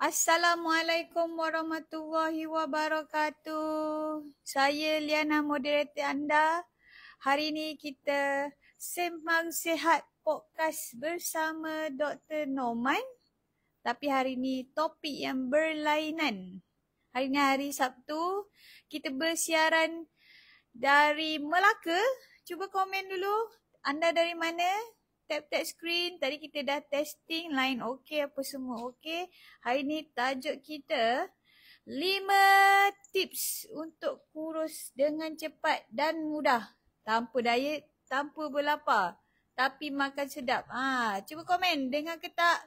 Assalamualaikum warahmatullahi wabarakatuh. Saya Liana moderator anda. Hari ini kita sembang sehat podcast bersama Dr. Norman. Tapi hari ini topik yang berlainan. Hari ini hari Sabtu. Kita bersiaran dari Melaka. Cuba komen dulu anda dari mana? tap tap screen. Tadi kita dah testing line okey apa semua okey. Hari ni tajuk kita 5 tips untuk kurus dengan cepat dan mudah tanpa diet, tanpa berlapar tapi makan sedap. Ha, cuba komen dengan ketak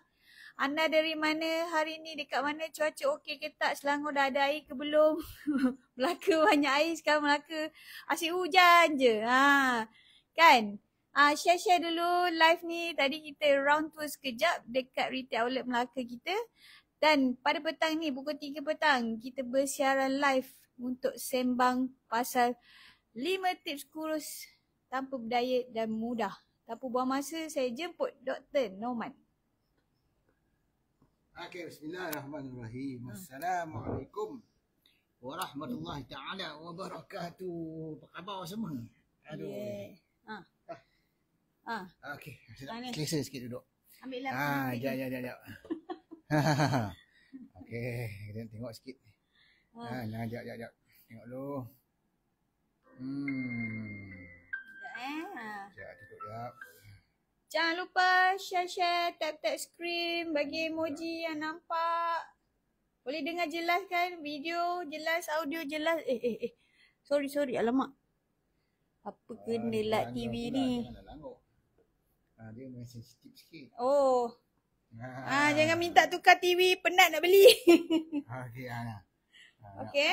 anda dari mana hari ni dekat mana cuaca okey ke tak Selangor dah ada air ke belum Melaka banyak air sekarang Melaka asyik hujan je ha kan uh, share-share dulu live ni tadi kita round tour sekejap dekat retail outlet Melaka kita dan pada petang ni pukul 3 petang kita bersiaran live untuk sembang pasal 5 tips kurus tanpa berdiet dan mudah. Tanpa buang masa saya jemput Dr. Norman. Okay, bismillahirrahmanirrahim. Hmm. Assalamualaikum warahmatullahi taala wabarakatuh. Apa khabar semua? Aduh. Yeah. Ha. Ah. Okey, saya nak selesa sikit duduk. Ambil lah. Ah, jap jap jap jap. Okey, kita tengok sikit. Ha, ha nah, jap jap jap. Tengok dulu. Hmm. Jap eh. Ha. tutup jap. Jangan lupa share share tap tap screen bagi emoji yang nampak. Boleh dengar jelas kan video jelas audio jelas. Eh eh eh. Sorry sorry alamak. Apa ah, kena lah TV lah, ni? Jangan, Ha, dia memang sensitif sikit. Oh. Ha, ha, jangan minta tukar TV, penat nak beli. ha, okay, Ha, ha, okey.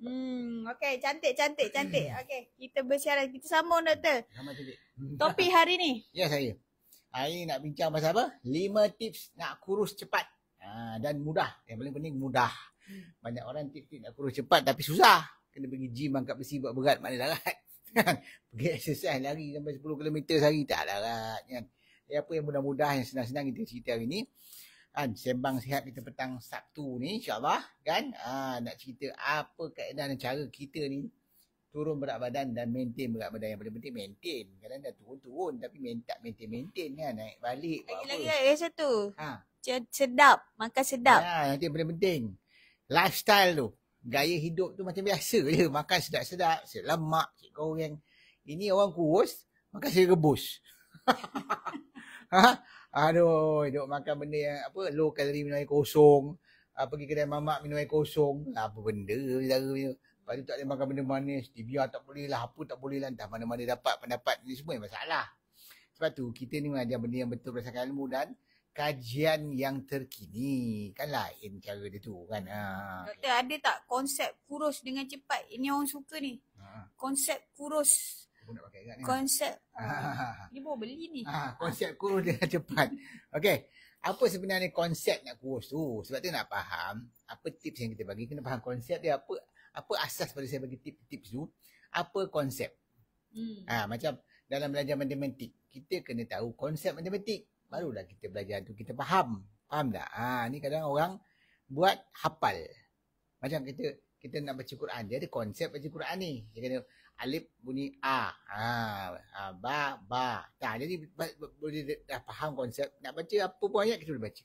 Hmm, okey, cantik cantik cantik. okay. kita bersiaran, kita sambung doktor. Sama cantik. Topik hari ni. Ya, saya. Hari nak bincang pasal apa? Lima tips nak kurus cepat. Ha, dan mudah. Yang paling penting mudah. Banyak orang tips tip nak kurus cepat tapi susah. Kena pergi gym, angkat besi, buat berat, mana darat kan? Pergi exercise lari sampai 10 km sehari tak larat kan. Ya apa yang mudah-mudah yang senang-senang kita cerita hari ni. Kan sembang sihat kita petang Sabtu ni insya kan. Ah ha, nak cerita apa keadaan dan cara kita ni turun berat badan dan maintain berat badan yang paling penting maintain. Kadang dah turun-turun tapi tak maintain-maintain kan naik balik. Lagi-lagi lagi, eh satu. Ha. Sedap, makan sedap. Ha, yang paling penting lifestyle tu gaya hidup tu macam biasa je makan sedap-sedap sedap lemak cik goreng ini orang kurus makan sedap rebus ha? aduh duk makan benda yang apa low calorie minum air kosong ha, pergi kedai mamak minum air kosong lah, apa benda bila bila lepas tu tak boleh makan benda manis tibia tak boleh lah apa tak boleh lah entah mana-mana dapat pendapat ni semua yang masalah sebab tu kita ni mengajar benda yang betul berdasarkan ilmu dan kajian yang terkini kan lain cara dia tu kan ha. doktor ada tak konsep kurus dengan cepat ini orang suka ni ha. konsep kurus aku nak pakai kan konsep ni ha. boleh beli ni ha. konsep kurus dengan cepat okey apa sebenarnya konsep nak kurus tu sebab tu nak faham apa tips yang kita bagi kena faham konsep dia apa apa asas pada saya bagi tips-tips tu apa konsep hmm. ha, macam dalam belajar matematik kita kena tahu konsep matematik barulah kita belajar tu kita faham. Faham tak? Ha, ni kadang orang buat hafal. Macam kita kita nak baca Quran, dia ada konsep baca Quran ni. Dia kena alif bunyi a. Ha, ha ba ba. Tak ha, nah, jadi boleh dah faham konsep nak baca apa pun ayat kita boleh baca.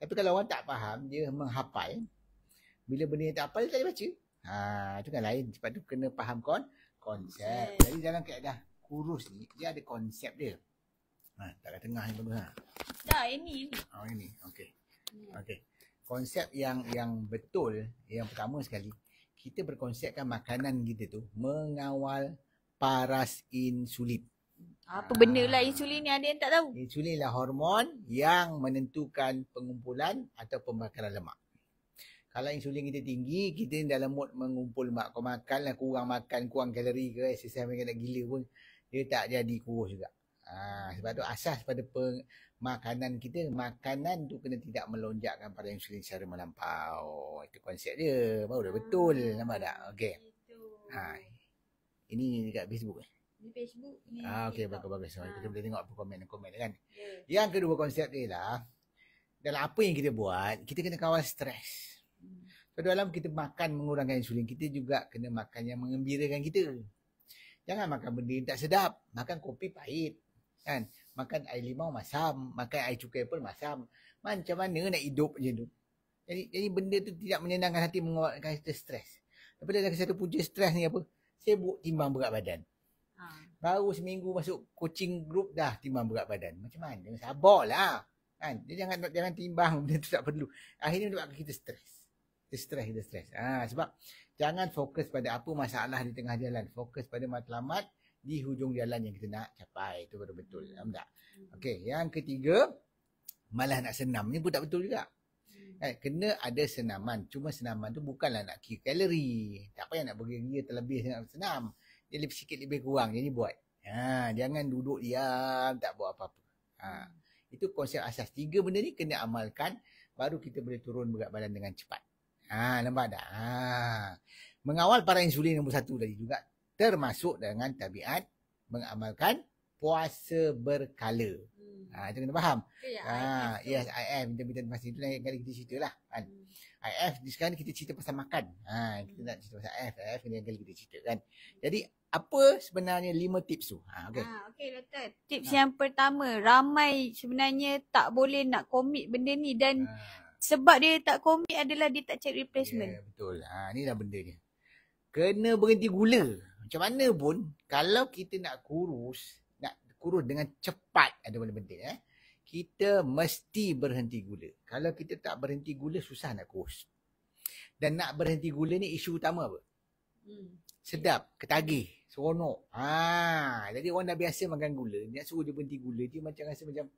Tapi kalau orang tak faham, dia menghafal. Bila benda yang tak hafal, dia tak boleh baca. Ha, itu kan lain. Sebab tu kena faham kon konsep. Jadi dalam keadaan kurus ni, dia ada konsep dia. Ha, tak kat tengah yang bagus ha. Dah, ini ini. Oh, ini. Okey. Hmm. Okey. Konsep yang yang betul yang pertama sekali kita berkonsepkan makanan kita tu mengawal paras insulin. Apa ha. benda lah insulin ni ada yang tak tahu? Insulin lah hormon yang menentukan pengumpulan atau pembakaran lemak. Kalau insulin kita tinggi, kita dalam mood mengumpul lemak. Kau makan lah, kurang makan, kurang kalori ke, exercise makan nak gila pun, dia tak jadi kurus juga. Ah, sebab tu asas pada makanan kita, makanan tu kena tidak melonjakkan pada insulin secara melampau. Itu konsep dia. Baru dah betul. Ha. Nampak tak? Okey. Ha. Ini dekat Facebook eh? Di Facebook ni. Ah, okey, bagus bagus. Ha. Kita ah. boleh tengok apa komen dan komen kan. Yeah. Yang kedua konsep dia lah dalam apa yang kita buat, kita kena kawal stres. Hmm. So, dalam kita makan mengurangkan insulin, kita juga kena makan yang mengembirakan kita. Jangan makan benda yang tak sedap. Makan kopi pahit kan makan air limau masam makan air cukai pun masam macam mana nak hidup macam tu jadi jadi benda tu tidak menyenangkan hati mengeluarkan kita stres daripada kita satu punca stres ni apa sibuk timbang berat badan ha. baru seminggu masuk coaching group dah timbang berat badan macam mana sabarlah kan dia jangan jangan timbang benda tu tak perlu akhirnya menyebabkan kita stres stres kita stres. Ha, sebab jangan fokus pada apa masalah di tengah jalan. Fokus pada matlamat di hujung jalan yang kita nak capai itu baru betul faham tak hmm. okey yang ketiga malah nak senam ni pun tak betul juga kan kena ada senaman cuma senaman tu bukanlah nak kira kalori tak payah nak bergeria terlebih senam senam dia lebih sikit lebih kurang jadi buat ha jangan duduk diam tak buat apa-apa ha hmm. itu konsep asas tiga benda ni kena amalkan baru kita boleh turun berat badan dengan cepat ha nampak tak ha mengawal para insulin nombor satu tadi juga termasuk dengan tabiat mengamalkan puasa berkala. Hmm. Ah, ha, kena faham. Ah, ya, ha, yes, I am. Kita bincang masa itu lagi kali kita cerita lah. Kan? Hmm. I F, sekarang kita cerita pasal makan. Ha, kita hmm. nak cerita pasal F. F, ni kali kita cerita kan. Jadi, apa sebenarnya lima tips tu? Ha, okay. Ha, ah, okay, doktor. Tips ha. yang pertama, ramai sebenarnya tak boleh nak komit benda ni dan ha. sebab dia tak komit adalah dia tak cari ya, replacement. Yeah, betul. Ha, ni lah benda dia. Kena berhenti gula macam mana pun kalau kita nak kurus nak kurus dengan cepat ada benda penting eh kita mesti berhenti gula kalau kita tak berhenti gula susah nak kurus dan nak berhenti gula ni isu utama apa hmm. sedap ketagih seronok ha jadi orang dah biasa makan gula nak suruh dia berhenti gula dia macam rasa macam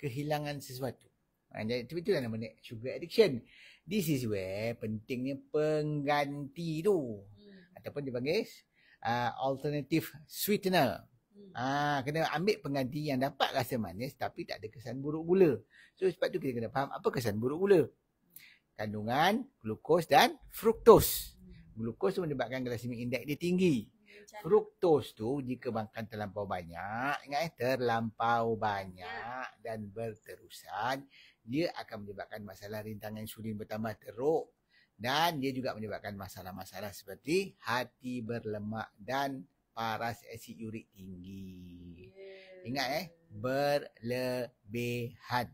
kehilangan sesuatu ha, jadi itu itulah nama sugar addiction this is where pentingnya pengganti tu hmm. ataupun dipanggil uh, ah, alternative sweetener. Hmm. Ah, uh, kena ambil pengganti yang dapat rasa manis tapi tak ada kesan buruk gula. So sebab tu kita kena faham apa kesan buruk gula. Kandungan glukos dan fruktos. Hmm. Glukos tu menyebabkan glycemic index dia tinggi. Fruktos tu jika makan terlampau banyak, ingat eh, terlampau banyak dan berterusan, dia akan menyebabkan masalah rintangan insulin bertambah teruk dan dia juga menyebabkan masalah-masalah seperti hati berlemak dan paras asid urik tinggi. Yeah. Ingat eh, berlebihan.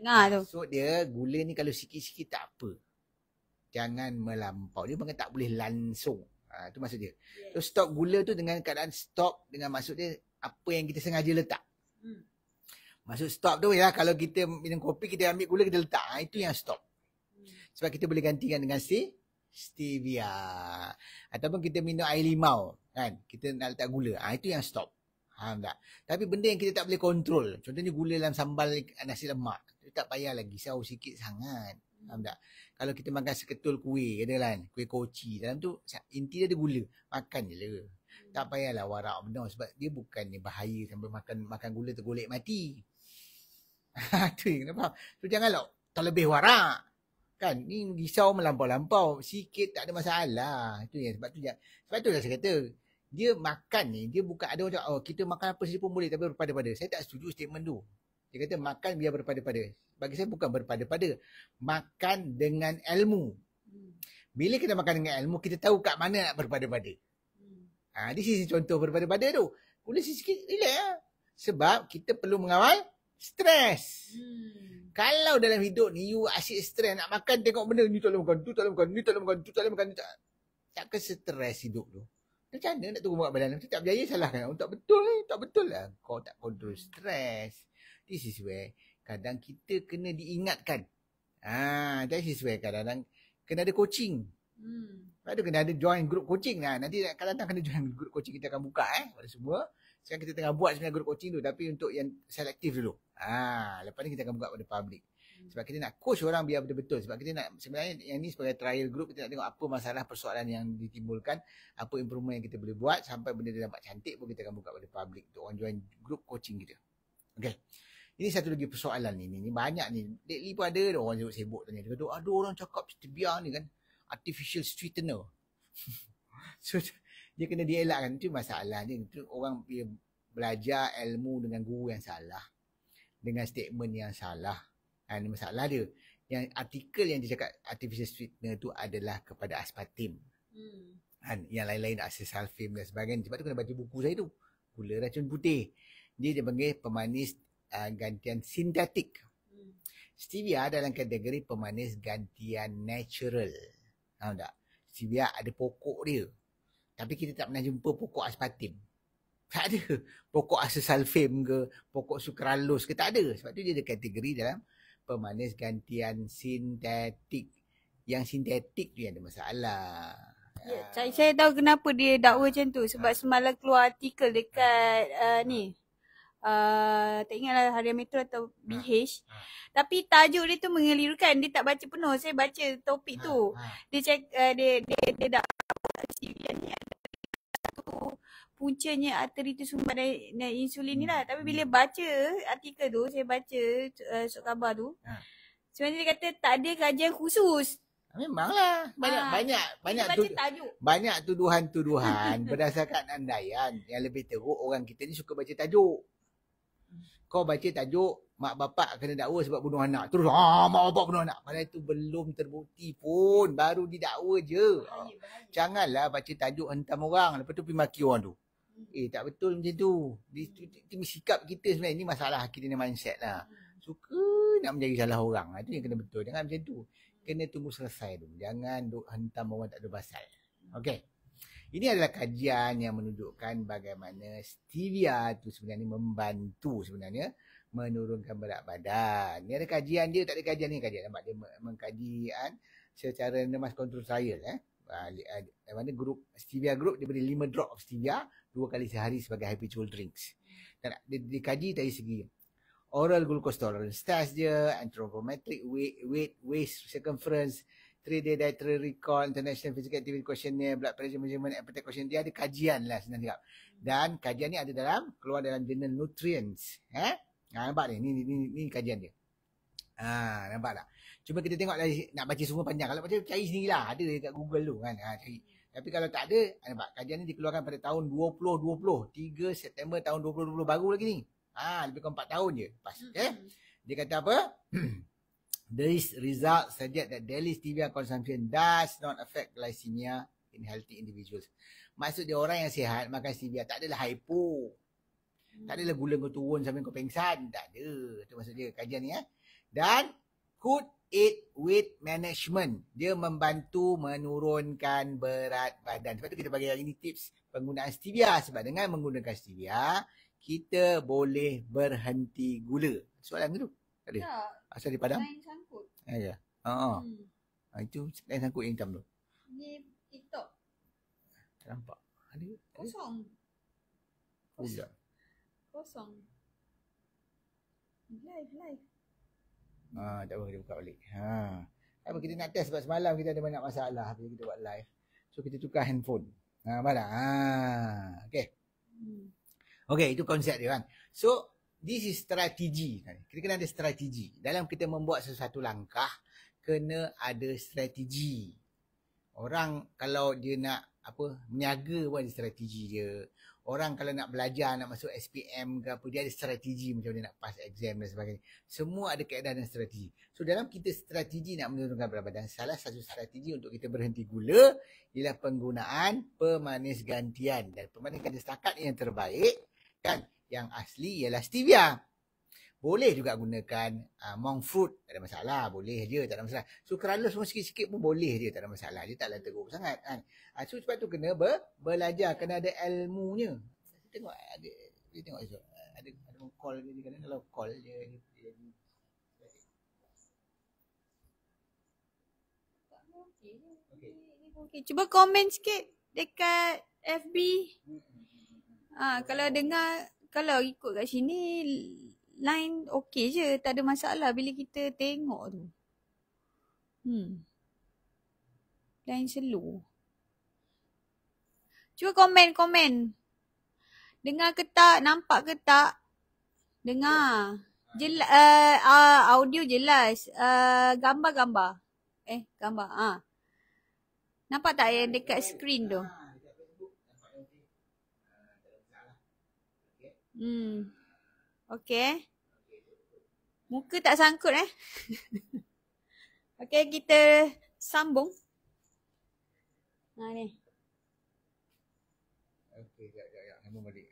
Ingat tu. So dia gula ni kalau sikit-sikit tak apa. Jangan melampau. Dia Mungkin tak boleh langsung. Ha, tu maksud dia. Yeah. So stop gula tu dengan keadaan stok dengan maksud dia apa yang kita sengaja letak. Hmm. Maksud stop tu ialah kalau kita minum kopi kita ambil gula kita letak. Ha, itu yang stop. Sebab kita boleh gantikan dengan si stevia. Ataupun kita minum air limau. Kan? Kita nak letak gula. Ha, itu yang stop. Faham tak? Tapi benda yang kita tak boleh kontrol. Contohnya gula dalam sambal nasi lemak. Itu tak payah lagi. Sau sikit sangat. Faham tak? Kalau kita makan seketul kuih, kata kan? Kuih koci. Dalam tu, inti dia ada gula. Makan je lah. Tak payahlah warak benda. Sebab dia bukannya bahaya sampai makan makan gula tergolek mati. Itu ah, yang kenapa? So, janganlah terlebih warak. Kan? Ni risau melampau-lampau. Sikit tak ada masalah. Itu ya. sebab tu je. Sebab tu dah saya kata. Dia makan ni, dia bukan ada macam oh kita makan apa saja pun boleh tapi berpada-pada. Saya tak setuju statement tu. Saya kata makan biar berpada-pada. Bagi saya bukan berpada-pada. Makan dengan ilmu. Hmm. Bila kita makan dengan ilmu, kita tahu kat mana nak berpada-pada. Hmm. Ha, di sisi contoh berpada-pada tu. Boleh sikit-sikit relax lah. Sebab kita perlu mengawal stres. Hmm kalau dalam hidup ni you asyik stress nak makan tengok benda ni tak boleh makan, tu tak boleh makan, ni tak boleh makan, tu tak boleh makan, tu tak boleh makan. Tak ke stress hidup tu? Macam mana nak turun berat badan? Tu tak berjaya salah kan? tak betul ni, tak betul lah. Kau tak kontrol stress. This is where kadang kita kena diingatkan. Ah, this is where kadang-kadang kena ada coaching. Hmm. Lepas tu kena ada join group coaching lah. Nanti kadang-kadang kena join group coaching kita akan buka eh. Pada semua sekarang kita tengah buat sebenarnya group coaching tu tapi untuk yang selektif dulu. Ha, lepas ni kita akan buka pada public. Hmm. Sebab kita nak coach orang biar betul-betul. Sebab kita nak sebenarnya yang ni sebagai trial group kita nak tengok apa masalah persoalan yang ditimbulkan. Apa improvement yang kita boleh buat sampai benda dia dapat cantik pun kita akan buka pada public untuk orang join group coaching kita. Okay. Ini satu lagi persoalan ni. Ni, ni banyak ni. Lately pun ada orang sibuk, sibuk tanya. Dia kata, ada orang cakap tebiar ni kan. Artificial sweetener. so, dia kena dielakkan itu masalahnya itu orang dia belajar ilmu dengan guru yang salah dengan statement yang salah ha, ini masalah dia yang artikel yang dia cakap artificial sweetener tu adalah kepada aspartim hmm. Kan? yang lain-lain asal salfim dan sebagainya sebab tu kena baca buku saya tu gula racun putih dia dia panggil pemanis uh, gantian sintetik hmm. Stevia dalam kategori pemanis gantian natural. Tahu tak? Stevia ada pokok dia. Tapi kita tak pernah jumpa pokok aspartim. Tak ada pokok asesalfim ke, pokok sukralos ke, tak ada. Sebab tu dia ada kategori dalam pemanis gantian sintetik. Yang sintetik tu yang ada masalah. Ya, Saya, saya tahu kenapa dia dakwa macam tu. Sebab ha. semalam keluar artikel dekat uh, ni. Uh, tak ingatlah Harian Metro atau BH. Ah. Ha. Ha. Ah. Tapi tajuk dia tu mengelirukan. Dia tak baca penuh. Saya baca topik ha. tu. Dia cek, uh, dia, dia, dia dakwa puncanya arteri tu semua dan, dan insulin ni lah. Hmm, Tapi hmm. bila baca artikel tu, saya baca uh, sok khabar tu. Ha. Sebenarnya dia kata tak ada kajian khusus. Ah, memanglah. Banyak, ha. banyak, banyak, tu, banyak tuduhan-tuduhan berdasarkan andaian. Yang lebih teruk orang kita ni suka baca tajuk. Kau baca tajuk, mak bapak kena dakwa sebab bunuh anak. Terus, ah, mak bapak bunuh anak. Padahal itu belum terbukti pun. Baru didakwa je. Baik, baik. Janganlah baca tajuk hentam orang. Lepas tu pergi maki orang tu. Eh tak betul macam tu. Ini sikap kita sebenarnya. Ini masalah kita ni mindset lah. Suka nak menjadi salah orang. Itu yang kena betul. Jangan macam tu. Kena tunggu selesai dulu. Jangan duk hentam orang tak ada basal. Okay. Ini adalah kajian yang menunjukkan bagaimana stevia tu sebenarnya membantu sebenarnya menurunkan berat badan. Ini ada kajian dia, tak ada kajian ni kajian. Nampak dia mengkaji kan, secara nemas kontrol saya. Eh. Di eh, mana grup stevia group dia beri 5 drop of stevia dua kali sehari sebagai habitual drinks. Dan dikaji dari segi oral glucose tolerance test dia, anthropometric weight, weight, waist circumference, 3 d dietary recall, international physical activity questionnaire, blood pressure measurement, appetite question dia ada kajian lah sebenarnya. Dan kajian ni ada dalam, keluar dalam journal nutrients. Eh? Ha, nampak ni? Ni, ni, ni, ni kajian dia. Ha, nampak tak? Cuma kita tengok dari, lah, nak baca semua panjang. Kalau baca, cari sendiri lah. Ada dekat Google tu kan. Ha, cari. Tapi kalau tak ada, ah, nampak kajian ni dikeluarkan pada tahun 2020, 3 September tahun 2020 baru lagi ni. Ha, lebih kurang 4 tahun je lepas. Hmm. Okay. Dia kata apa? There result suggest that daily stevia consumption does not affect glycemia in healthy individuals. Maksud dia orang yang sihat makan stevia tak adalah hypo. Tak adalah gula kau turun sampai kau pengsan. Tak ada. Itu maksud dia kajian ni. Eh. Dan could aid weight management. Dia membantu menurunkan berat badan. Sebab tu kita bagi hari ini tips penggunaan stevia. Sebab dengan menggunakan stevia, kita boleh berhenti gula. Soalan dulu. Tadi. Ya. Asal di Padang. Lain sangkut. Ah, ya. ya. Oh, hmm. Ah, itu lain sangkut yang hitam tu. Ni TikTok. Tak nampak. Ada. Kosong. Pula. Kosong. Live, live. Ha, tak apa kita buka balik. Ha. Apa kita nak test sebab semalam kita ada banyak masalah bila kita buat live. So kita tukar handphone. Ha, mana? Ha. Okay, hmm. Okey, itu konsep dia kan. So this is strategi. Kan. Kita kena ada strategi. Dalam kita membuat sesuatu langkah kena ada strategi. Orang kalau dia nak apa meniaga buat strategi dia orang kalau nak belajar nak masuk SPM ke apa dia ada strategi macam mana nak pass exam dan sebagainya semua ada kaedah dan strategi so dalam kita strategi nak menurunkan berat badan salah satu strategi untuk kita berhenti gula ialah penggunaan pemanis gantian dan pemanis ganti setakat yang terbaik kan yang asli ialah stevia boleh juga gunakan uh, monk fruit. Tak ada masalah. Boleh je. Tak ada masalah. So kerala semua sikit-sikit pun boleh je. Tak ada masalah. Dia taklah teruk sangat. Kan? Uh, so sebab tu kena be- belajar. Kena ada ilmunya. tengok eh, ada. Kita tengok esok. Ah, ada, ada call ke dia. Kalau call dia. dia, dia. Okay. Cuba komen sikit dekat FB. Hmm, hmm, hmm, ah, ha, kalau dengar, kalau ikut kat sini, line okey je tak ada masalah bila kita tengok tu hmm line slow cuba komen komen dengar ke tak nampak ke tak dengar jelas uh, eh, uh, ah, audio jelas uh, gambar-gambar eh gambar ha nampak tak yang dekat screen tu hmm Okay. Muka tak sangkut eh. okay, kita sambung. Ha ni. Okay, ya ya ya, Sambung balik.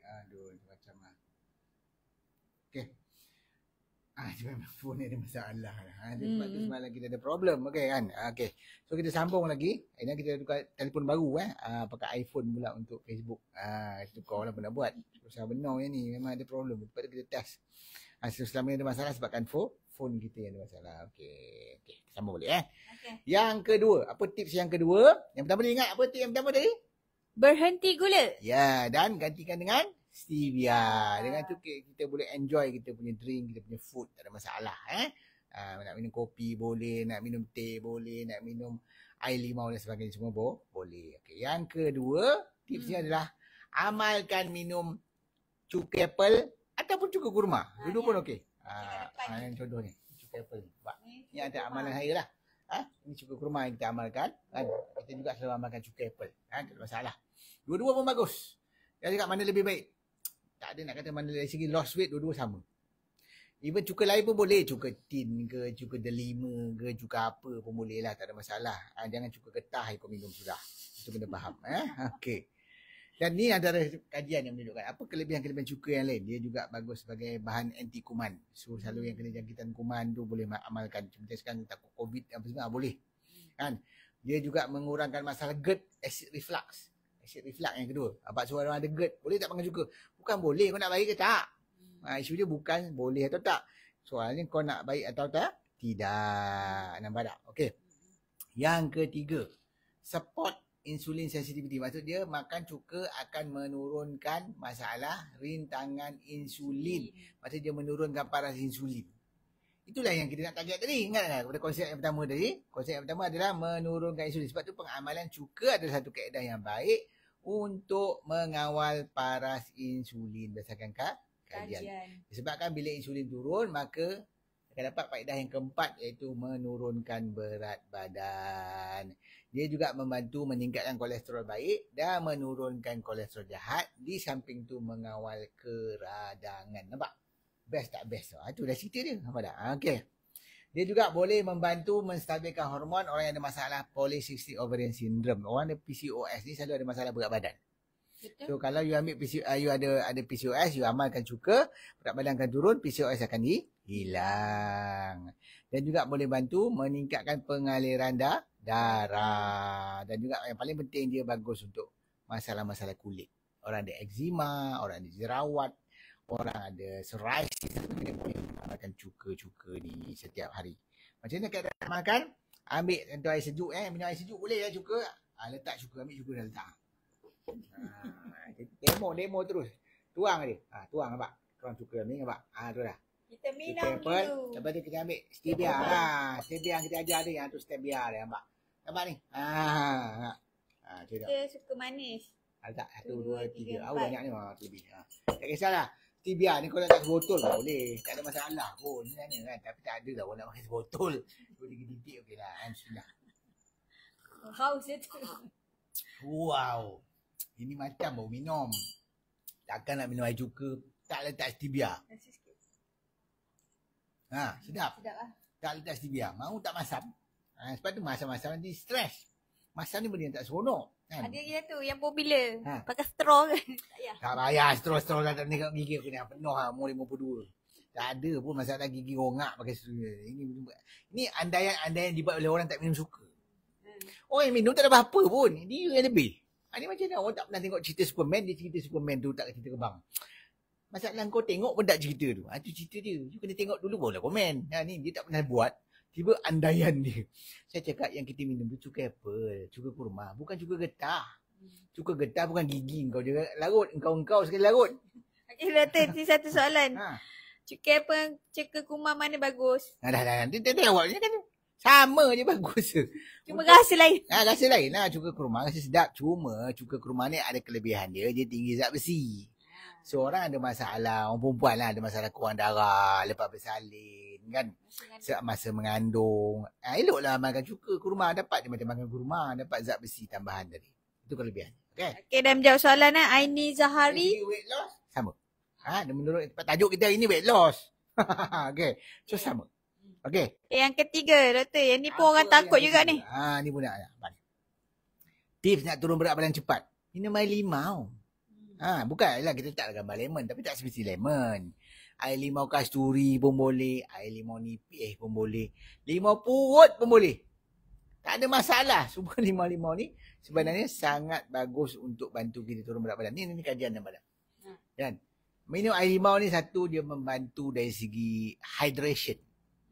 Ah ha, sebab phone ni ada masalah lah. Ha, sebab hmm. tu semalam kita ada problem. Okay kan? Ah, okay. So kita sambung lagi. Ini kita tukar telefon baru eh. ha, pakai iPhone pula untuk Facebook. Ah ha, tukar lah pun buat. Pasal benar je ni. Memang ada problem. Lepas kita test. Ah ha, selama ni ada masalah sebabkan phone. Phone kita yang ada masalah. Okay. Okay. Kita sambung balik eh. Okay. Yang kedua. Apa tips yang kedua? Yang pertama ni ingat apa tips yang pertama tadi? Berhenti gula. Ya. dan gantikan dengan? stevia. Dengan ya. tu kita boleh enjoy kita punya drink, kita punya food tak ada masalah eh. Uh, nak minum kopi boleh, nak minum teh boleh, nak minum air limau dan sebagainya semua bo, boleh. Okey, yang kedua tipsnya hmm. adalah amalkan minum cuka apple ataupun cuka kurma. Ha, ah, Dulu ya. pun okey. Ah, ha, yang contoh ni, cuka apple ni. Sebab ni ada amalan saya lah. Ha? Ini cuka kurma yang kita amalkan. Kan? Kita juga selalu amalkan cuka apple. Ha? Tak ada masalah. Dua-dua pun bagus. Yang cakap mana lebih baik? tak ada nak kata mana dari segi lost weight dua-dua sama even cuka lain pun boleh cuka tin ke cuka delima ke cuka apa pun boleh lah tak ada masalah ha, jangan cuka getah ikut minum sudah itu kena faham eh okey dan ni antara kajian yang menunjukkan apa kelebihan-kelebihan cuka yang lain. Dia juga bagus sebagai bahan anti kuman. So selalu yang kena jangkitan kuman tu boleh amalkan. Contohnya sekarang takut COVID apa semua ah, boleh. Kan? Dia juga mengurangkan masalah GERD acid reflux. Asyik reflux yang kedua. Abang suara orang ada GERD. Boleh tak panggil cuka? Bukan boleh. Kau nak baik ke tak? Hmm. Ha, isu dia bukan boleh atau tak. Soalnya kau nak baik atau tak? Tidak. Nampak tak? Okey. Yang ketiga. Support insulin sensitivity. Maksud dia makan cuka akan menurunkan masalah rintangan insulin. Maksud dia menurunkan paras insulin. Itulah yang kita nak target tadi. Ingat tak kepada konsep yang pertama tadi? Konsep yang pertama adalah menurunkan insulin. Sebab tu pengamalan cuka adalah satu kaedah yang baik untuk mengawal paras insulin berdasarkan kajian. kan bila insulin turun maka akan dapat faedah yang keempat iaitu menurunkan berat badan. Dia juga membantu meningkatkan kolesterol baik dan menurunkan kolesterol jahat di samping tu mengawal keradangan. Nampak? Best tak best? Itu ah, dah cerita dia. Nampak tak? Ah, okey dia juga boleh membantu menstabilkan hormon orang yang ada masalah polycystic ovarian syndrome. Orang ada PCOS ni selalu ada masalah berat badan. Betul. So kalau you ambil PC, uh, you ada ada PCOS, you amalkan cuka, berat badan akan turun, PCOS akan di hilang. Dan juga boleh bantu meningkatkan pengaliran da darah. Dan juga yang paling penting dia bagus untuk masalah-masalah kulit. Orang ada eczema, orang ada jerawat, orang ada psoriasis, makan cuka-cuka ni setiap hari. Macam mana keadaan makan? Ambil tentu air sejuk eh. Minum air sejuk boleh ya cuka. Ha, letak cuka. Ambil cuka dah letak. Ha, demo, demo terus. Tuang dia. Ha, tuang nampak. Tuang cuka ni nampak. Ha, tu dah. Kita minum dulu. Lepas tu kita ambil stevia. Ha, stevia kita ajar dia. Yang tu stevia dia nampak. Nampak ni. Ha, nampak. Ha, cuka. Kita suka manis. Ha, tak. Satu, dua, tiga. Awal banyak ni. Ha, lebih. Ha. Tak kisahlah. Tibia ni kalau nak sebotol boleh. Tak ada masalah pun. Ni mana kan. Tapi tak ada lah orang nak pakai sebotol. Boleh pergi titik okey lah. Kan sudah. How it? Wow. Ini macam baru minum. Takkan nak minum air cuka. Tak letak tibia. Ha, sedap. Sedap lah. Tak letak tibia. Mau tak masam. Ha, sebab tu masam-masam nanti stres. Masam ni benda yang tak seronok. Kan? Ada dia tu yang popular. Ha. Pakai straw ke? tak payah. Tak payah straw straw dah tak tengok gigi aku ni penuh ah umur 52. Tak ada pun masalah gigi rongak pakai straw. Ini ini andaian yang dibuat oleh orang tak minum suka. Hmm. Orang oh, yang minum tak ada apa-apa pun. Dia yang lebih. Ini ah, macam mana orang tak pernah tengok cerita Superman, dia cerita Superman tu tak cerita kebang. Masalah kau tengok pun tak cerita tu. Ha, cerita dia. You kena tengok dulu boleh komen. Ha, ni dia tak pernah buat. Tiba andaian dia. Saya cakap yang kita minum tu cuka apple, cuka kurma, bukan cuka getah. Cuka getah bukan gigi kau juga larut, engkau engkau sekali larut. Okey, doktor, ni satu soalan. Ha. Cuka apple, cuka kurma mana bagus? Nah, ha, dah dah, nanti tak jawab je sama je bagus. Cuma Untuk, rasa lain. Ah, rasa lain lah. Cuka kurma rasa sedap. Cuma cuka kurma ni ada kelebihan dia. Dia tinggi zat besi. Ha. So ada masalah. Orang perempuan lah ada masalah kurang darah. Lepas bersalin kan. Mengandung. masa mengandung. Ha, eloklah makan cuka kurma. Dapat dia macam makan kurma. Dapat zat besi tambahan tadi. Itu kelebihan. Okay. Okay dan menjawab soalan eh. Aini Zahari. Ini weight loss. Sama. Ha, dia menurut tajuk kita ini weight loss. okay. So yeah. sama. Okay. Eh, yang ketiga doktor. Yang ni pun Apa orang takut juga ni. Ha, ni pun nak. Tips nak turun berat badan cepat. Minum air limau. Ha, hmm. bukan lah kita tak gambar lemon. Tapi tak spesies lemon air limau kasturi pun boleh, air limau nipis eh, pun boleh, limau purut pun boleh. Tak ada masalah semua limau-limau ni sebenarnya sangat bagus untuk bantu kita turun berat badan. Ni ni kajian dalam badan. Dan ha. Minum air limau ni satu dia membantu dari segi hydration.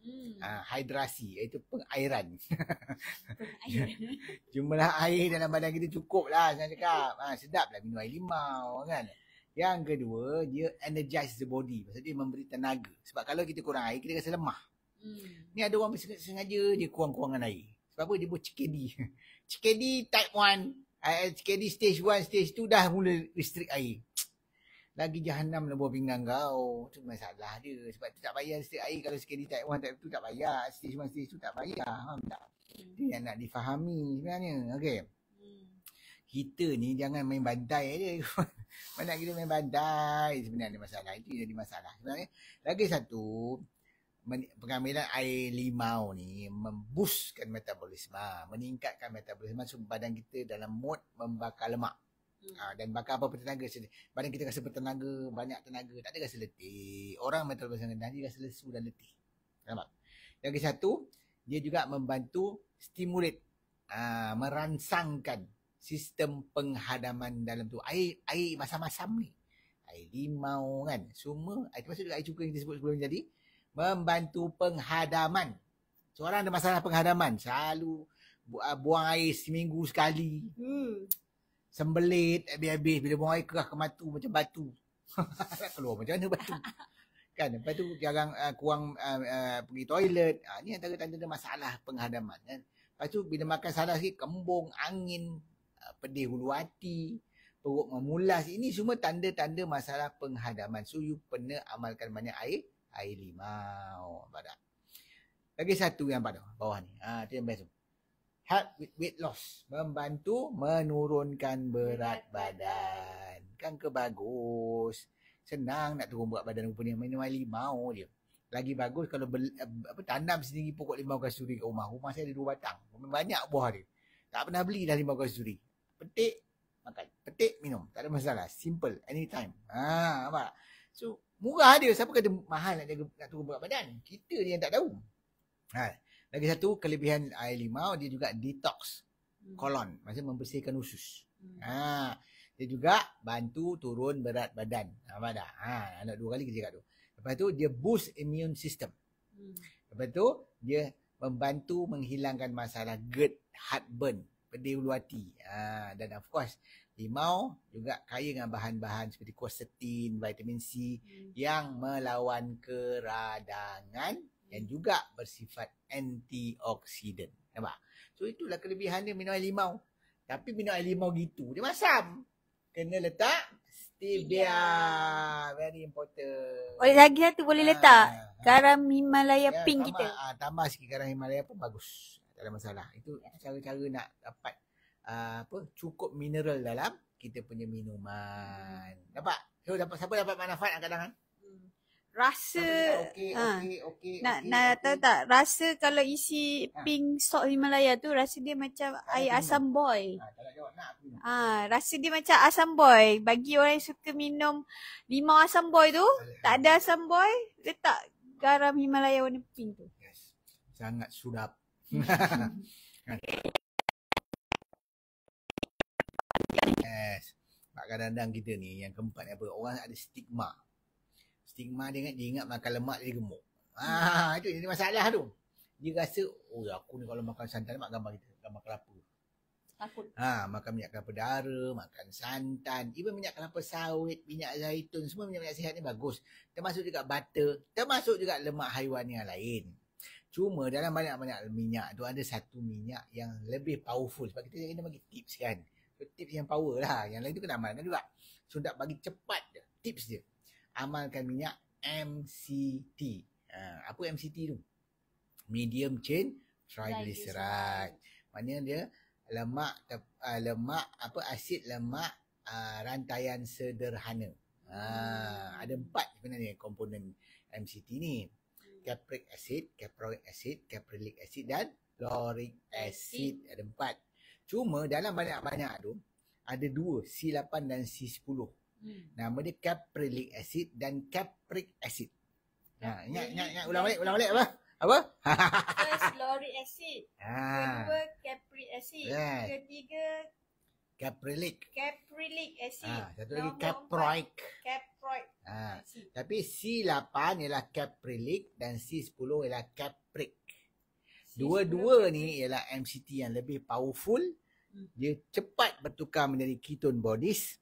Hmm. Uh, hidrasi iaitu pengairan. Jumlah air dalam badan kita cukup lah saya cakap. Ha, sedap lah minum air limau kan. Yang kedua, dia energize the body. Maksudnya dia memberi tenaga. Sebab kalau kita kurang air, kita rasa lemah. Hmm. Ni ada orang sengaja dia kurang-kurangan air. Sebab apa? Dia buat CKD. CKD type 1. Uh, CKD stage 1, stage 2 dah mula restrict air. Lagi jahannam lah buah pinggang kau. Itu masalah dia. Sebab tu tak bayar restrict air. Kalau CKD type 1, type 2 tak bayar. Stage 1, stage 2 tak bayar. Faham tak? Hmm. Dia yang nak difahami sebenarnya. Okay kita ni jangan main bandai aja. Mana kita main bandai sebenarnya ada masalah itu jadi masalah. Sebenarnya eh, lagi satu pengambilan air limau ni membuskan metabolisme, ha, meningkatkan metabolisme masuk badan kita dalam mood membakar lemak. Hmm. Ha, dan bakar apa-apa tenaga Badan kita rasa bertenaga Banyak tenaga Tak ada rasa letih Orang metabolisme rendah Dia rasa lesu dan letih Nampak? Lagi satu Dia juga membantu Stimulate Uh, ha, merangsangkan sistem penghadaman dalam tu air air masam-masam ni air limau kan semua itu maksud juga air cuka yang disebut sebelum jadi membantu penghadaman seorang ada masalah penghadaman selalu bu- ah, buang air seminggu sekali hmm. sembelit habis-habis bila buang air kerah ke macam batu keluar macam mana batu kan lepas tu jangan uh, kurang uh, uh, pergi toilet uh, ni antara tanda-tanda masalah penghadaman kan lepas tu bila makan salah sikit kembung angin pedih hulu hati, perut memulas. Ini semua tanda-tanda masalah penghadaman. So, you pernah amalkan banyak air? Air limau. Pada. Lagi satu yang pada bawah ni. Ha, ah, itu yang best. Help with weight loss. Membantu menurunkan berat badan. Kan ke bagus. Senang nak turun buat badan rupanya. Minum air limau je. Lagi bagus kalau ber, eh, apa, tanam sendiri pokok limau kasuri kat rumah. Rumah saya ada dua batang. Banyak buah dia. Tak pernah beli dah limau kasuri petik makan petik minum tak ada masalah simple anytime ha apa so murah dia siapa kata mahal nak jaga nak turun berat badan kita ni yang tak tahu ha lagi satu kelebihan air limau dia juga detox hmm. kolon maksudnya membersihkan usus hmm. ha dia juga bantu turun berat badan apa dah ha ada dua kali kerja tu lepas tu dia boost immune system hmm. lepas tu dia membantu menghilangkan masalah GERD heartburn pedih ulu hati. Uh, dan of course, limau juga kaya dengan bahan-bahan seperti quercetin, vitamin C hmm. yang melawan keradangan dan juga bersifat antioksiden, Nampak? So itulah kelebihan dia minum air limau. Tapi minum air limau gitu dia masam. Kena letak stevia. Very important. Oleh lagi satu boleh ah, letak ah. garam Himalaya ya, pink tambah, kita. Ah, tambah sikit garam Himalaya pun bagus tak ada masalah. Itu ya. cara-cara nak dapat uh, apa cukup mineral dalam kita punya minuman. Dapat? Hmm. So, dapat siapa dapat manfaat angkat tangan? Hmm. Rasa okey ha. okey okey. Nak okay, nak okay. tak rasa kalau isi ha. pink sok Himalaya tu rasa dia macam tak air asam tak. boy. Ha, tak jawab, nak. Ah, ha, rasa dia macam asam boy. Bagi orang yang suka minum limau asam boy tu, ha. tak ada asam boy, letak garam Himalaya warna pink tu. Yes. Sangat sudah yes. Mak kadang-kadang kita ni yang keempat ni apa? Orang ada stigma. Stigma dia ingat, kan, dia ingat makan lemak dia gemuk. Ah, hmm. itu jadi masalah tu. Dia rasa, oh aku ni kalau makan santan mak gambar kita. Gambar kelapa. Takut. Ha, makan minyak kelapa dara, makan santan, even minyak kelapa sawit, minyak zaitun, semua minyak-minyak sihat ni bagus. Termasuk juga butter, termasuk juga lemak haiwan yang lain. Cuma dalam banyak-banyak minyak tu ada satu minyak yang lebih powerful. Sebab kita kena bagi tips kan. So, tips yang power lah. Yang lain tu kena amalkan juga. So nak bagi cepat je. Tips je. Amalkan minyak MCT. Ha, apa MCT tu? Medium chain triglyceride. Maknanya dia lemak uh, lemak apa asid lemak uh, rantaian sederhana. Ha, ada empat sebenarnya komponen MCT ni capric acid, caproic acid, caprylic acid dan lauric acid. Ada empat. Cuma dalam banyak-banyak tu, ada dua, C8 dan C10. Hmm. Nama dia caprylic acid dan capric acid. Ha, ingat, ingat, ingat. Ulang balik, ulang balik apa? Apa? First, lauric acid. Ha. Kedua, capric acid. Yes. Ketiga, caprylic. Caprylic acid. Ha, satu lagi, caproic. Caproic Ha. Tapi C8 ialah caprylic dan C10 ialah capric. Dua-dua ni ialah MCT yang lebih powerful. Hmm. Dia cepat bertukar menjadi ketone bodies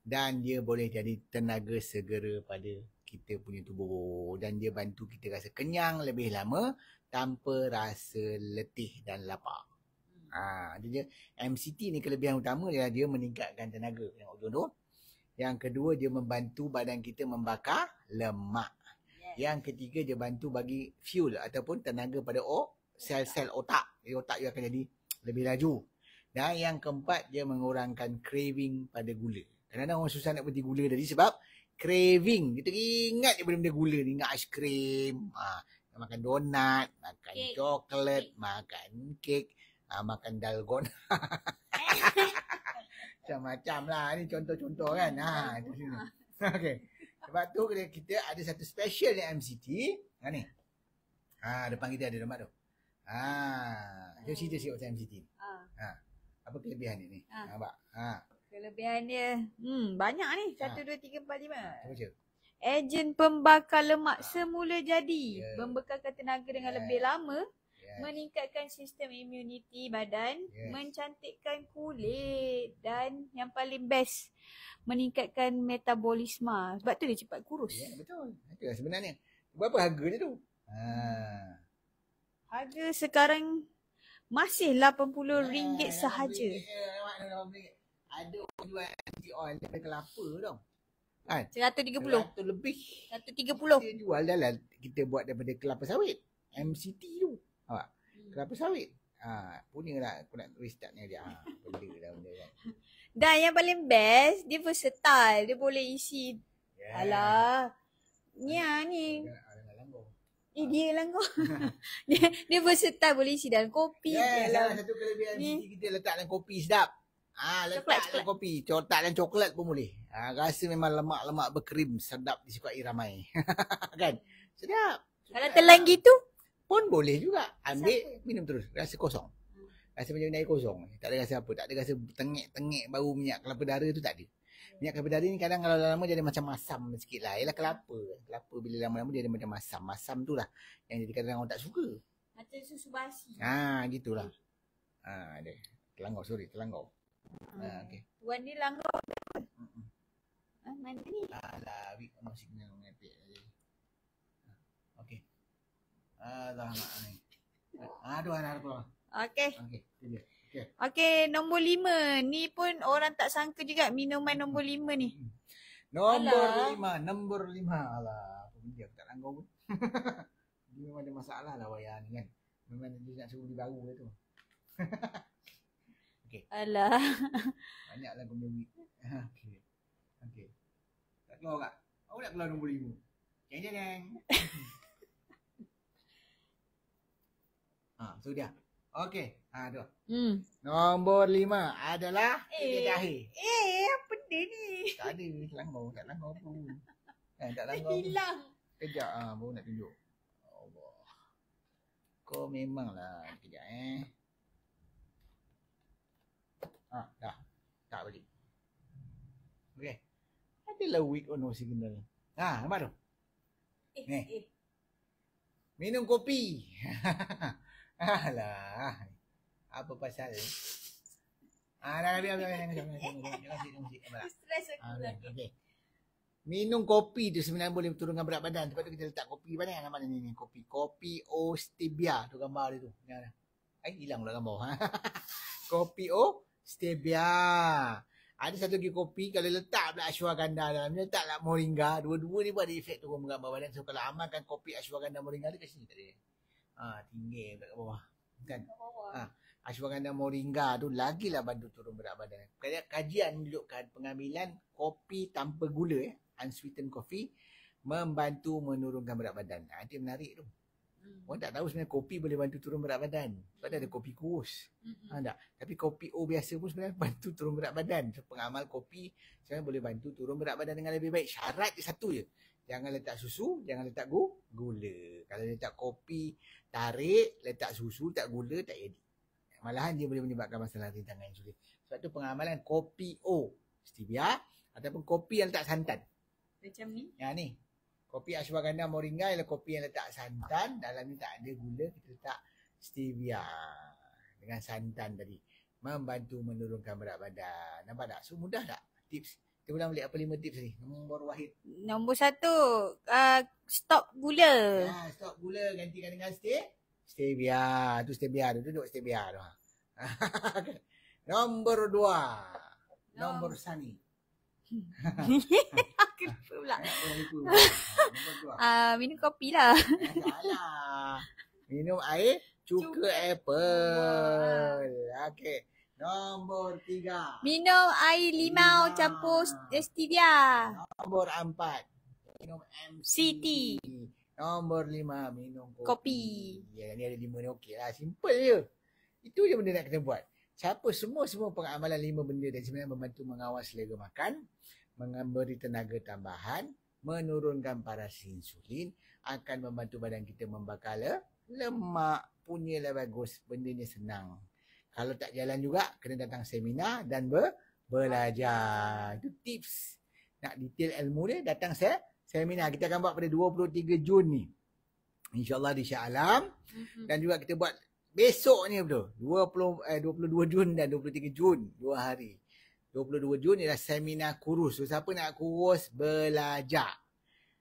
dan dia boleh jadi tenaga segera pada kita punya tubuh dan dia bantu kita rasa kenyang lebih lama tanpa rasa letih dan lapar. Hmm. Ha, dia, MCT ni kelebihan utama ialah dia meningkatkan tenaga yang ujung tu. Yang kedua dia membantu badan kita membakar lemak. Yang ketiga dia bantu bagi fuel ataupun tenaga pada o, sel-sel otak. Jadi otak dia akan jadi lebih laju. Dan yang keempat dia mengurangkan craving pada gula. kadang orang susah nak berhenti gula tadi sebab craving. Kita ingat benda-benda gula ni. Ingat aiskrim, ha, makan donat, makan kek. coklat, kek. makan kek, ha, makan dalgona. macam-macam lah ni contoh-contoh kan ha ah, lah. di sini okey sebab tu kita ada satu special ni MCT ha ni ha depan kita ada tempat tu ha jom hmm. cerita sikit pasal MCT ha. Ah. ha apa kelebihan dia ni ah. ha nampak ha kelebihan dia hmm banyak ni 1 2 3 4 5 apa Ejen pembakar lemak ha. semula jadi yeah. Membekalkan tenaga dengan yeah. lebih lama meningkatkan sistem imuniti badan, yes. mencantikkan kulit dan yang paling best meningkatkan metabolisme, Sebab tu dia cepat kurus. Ya, betul. Itu sebenarnya. Berapa harga dia tu? Ha. Harga sekarang masih RM80 ya, ringgit sahaja. Ya, Ada orang jual anti oil dari kelapa tu. Kan? Ha, 130. 100 lebih. 130. Dia jual dalam kita buat daripada kelapa sawit. MCT tu. Ha. Hmm. Kelapa sawit. Ha, punya lah aku nak restart ni dia. Ha, benda dah benda kan. Dan yang paling best, dia versatile. Dia boleh isi. Yeah. Alah. Ni ha, ni. Eh, ah. dia langgar. dia, dia versatile boleh isi dalam kopi. Ya, yeah, lah. satu kelebihan ni. kita letak dalam kopi sedap. Ah, ha, letak coklat, dalam kopi. Cotak dalam coklat pun boleh. Ha, rasa memang lemak-lemak berkrim. Sedap disukai ramai. kan? Sedap. Kalau telan gitu, pun boleh juga ambil Siapa? minum terus rasa kosong rasa macam air kosong tak ada rasa apa tak ada rasa tengik-tengik bau minyak kelapa dara tu tak ada minyak kelapa dara ni kadang kalau lama-lama jadi macam masam sikit lah ialah kelapa kelapa bila lama-lama jadi macam masam masam tu lah yang jadi kadang kadang orang tak suka macam susu basi haa gitulah haa ada telanggau sorry telanggau haa ah, hmm. okey langgau ke apa? Ha, mana ni? Alah, wik, masih kena mengepek. Alah mak ni. Aduh anak tu. Okey. Okey. Okey. nombor lima. Ni pun orang tak sangka juga minuman nombor lima ni. Hmm. Nombor Alah. lima. Nombor lima. Alah. Apa benda aku tak langgau pun. ni memang ada masalah lah wayan ni kan. Memang dia nak suruh dia baru lah tu. Okey. Alah. Banyaklah kau duit. Okey. Okey. Tak keluar kak? Aku nak keluar nombor lima. Jangan jangan. Ah, ha, sudah. Okey. Ha, tu. Hmm. Nombor lima adalah eh. Jahe. Eh, apa dia ni? Tak ada. Langgau. Tak langgau pun. Kan, tak langgau pun. Hilang. Kejap. Ha, baru nak tunjuk. Allah. Kau memanglah. Kejap eh. Ha, dah. Tak balik. Okey. Adalah week or no signal. Ha, nampak tu? Eh, ni. eh. Minum kopi. Alah. Apa pasal? Ah, dah, dah, biar, biar, biar, biar, biar, biar, Minum kopi tu sebenarnya boleh turunkan berat badan. Sebab tu kita letak kopi mana yang mana ni, kopi. Kopi O Stevia tu gambar dia tu. Ya. Ai hilang pula gambar. kopi O Stevia. Ada satu lagi kopi kalau letak pula ashwagandha dalam ni letaklah moringa. Dua-dua ni pun ada efek turun berat badan. So kalau amalkan kopi ashwagandha moringa dekat sini tak ada. Ah, tinggi dekat bawah. Kan? Ah, ashwagandha moringa tu lagilah badut turun berat badan. Kajian, kajian menunjukkan pengambilan kopi tanpa gula eh, unsweetened coffee membantu menurunkan berat badan. Ah, dia menarik tu. Hmm. Orang tak tahu sebenarnya kopi boleh bantu turun berat badan. Sebab ada hmm. kopi kurus. Hmm. Ha, ah, tak? Tapi kopi O biasa pun sebenarnya bantu turun berat badan. pengamal kopi sebenarnya boleh bantu turun berat badan dengan lebih baik. Syarat dia satu je. Jangan letak susu, jangan letak gu, gula. Kalau letak kopi, tarik, letak susu, tak gula, tak jadi. Malahan dia boleh menyebabkan masalah rintangan insulin. Sebab tu pengamalan kopi O, stevia, ataupun kopi yang letak santan. Macam ni? Ya ni. Kopi ashwagandha moringa ialah kopi yang letak santan. Dalam ni tak ada gula, kita letak stevia dengan santan tadi. Membantu menurunkan berat badan. Nampak tak? So mudah tak tips? Dia ulang balik apa lima tips ni? Nombor wahid. Nombor satu, uh, stop gula. Ha, stop gula gantikan dengan stay. Stay biar. Tu stay biar. Duduk stay biar. Ha. Nombor dua. Nom- Nombor sani. Kenapa pula? Ah, minum kopi lah. Eh, minum air cuka, cuka. apple. Ah. Okay. Nombor tiga. Minum air limau lima. campur stevia. Nombor empat. Minum MCT. Nombor lima. Minum kopi. kopi. Ya, ni ada lima ni okey lah. Simple je. Itu je benda nak kita buat. Siapa semua-semua pengamalan lima benda dan sebenarnya membantu mengawal selera makan, memberi tenaga tambahan, menurunkan paras insulin, akan membantu badan kita membakar lemak. Punyalah bagus. Benda ni senang. Kalau tak jalan juga, kena datang seminar dan ber, belajar. Itu tips. Nak detail ilmu dia, datang saya seminar. Kita akan buat pada 23 Jun ni. InsyaAllah di Syah Alam. Mhm. Dan juga kita buat besok ni betul. 20, eh, 22 Jun dan 23 Jun. Dua hari. 22 Jun ialah seminar kurus. So, siapa nak kurus, belajar.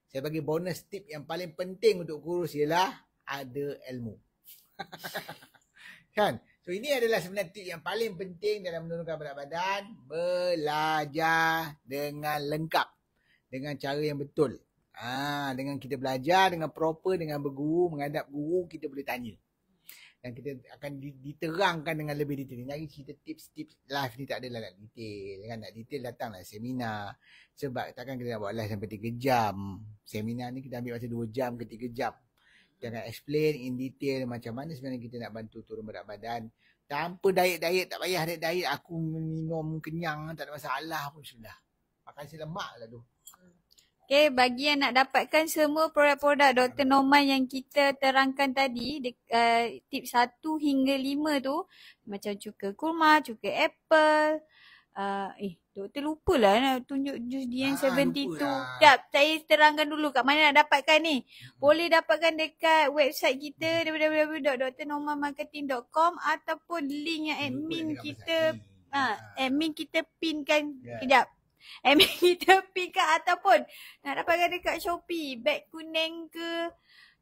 Saya bagi bonus tip yang paling penting untuk kurus ialah ada ilmu. kan? So ini adalah sebenarnya tip yang paling penting dalam menurunkan berat badan. Belajar dengan lengkap. Dengan cara yang betul. Ah, ha, dengan kita belajar dengan proper, dengan berguru, menghadap guru, kita boleh tanya. Dan kita akan diterangkan dengan lebih detail. Nanti cerita tips-tips live ni tak adalah nak detail. Kan nak detail datanglah seminar. Sebab takkan kita nak buat live sampai 3 jam. Seminar ni kita ambil masa 2 jam ke 3 jam kita akan explain in detail macam mana sebenarnya kita nak bantu turun berat badan tanpa diet-diet tak payah diet-diet aku minum kenyang tak ada masalah pun sudah makan si lemak lah tu Okay, bagi yang nak dapatkan semua produk-produk Dr. Norman yang kita terangkan tadi, de, uh, eh, tip 1 hingga 5 tu, macam cuka kurma, cuka apple, uh, eh, eh Doktor lupalah nak tunjuk jus DN72. Ah, Sekejap, saya terangkan dulu kat mana nak dapatkan ni. Hmm. Boleh dapatkan dekat website kita www.drnormalmarketing.com ataupun link yang admin kita ha, ah admin kita pinkan yeah. Ya. kejap. Admin kita pinkan ataupun nak dapatkan dekat Shopee, beg kuning ke,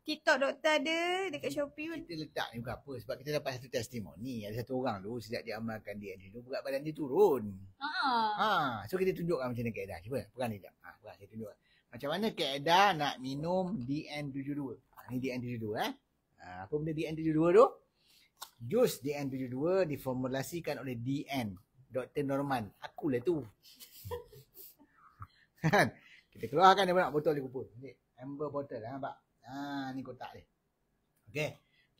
TikTok doktor ada dekat Shopee pun. Kita letak ni bukan apa sebab kita dapat satu testimoni. Ada satu orang tu sejak dia amalkan dia ni tu berat badan dia turun. Ha. Ha. So kita tunjukkan macam mana keadaan. Cuba pegang dia jap. Ha, pegang saya tunjuk. Macam mana keadaan nak minum DN72. Ha, ni DN72 eh. Ha, apa benda DN72 tu? Jus DN72 diformulasikan oleh DN. Dr. Norman. Akulah tu. Kan? kita keluarkan dia nak botol dia kumpul. Amber bottle lah ha, nampak. Ha ni kotak dia. Okey.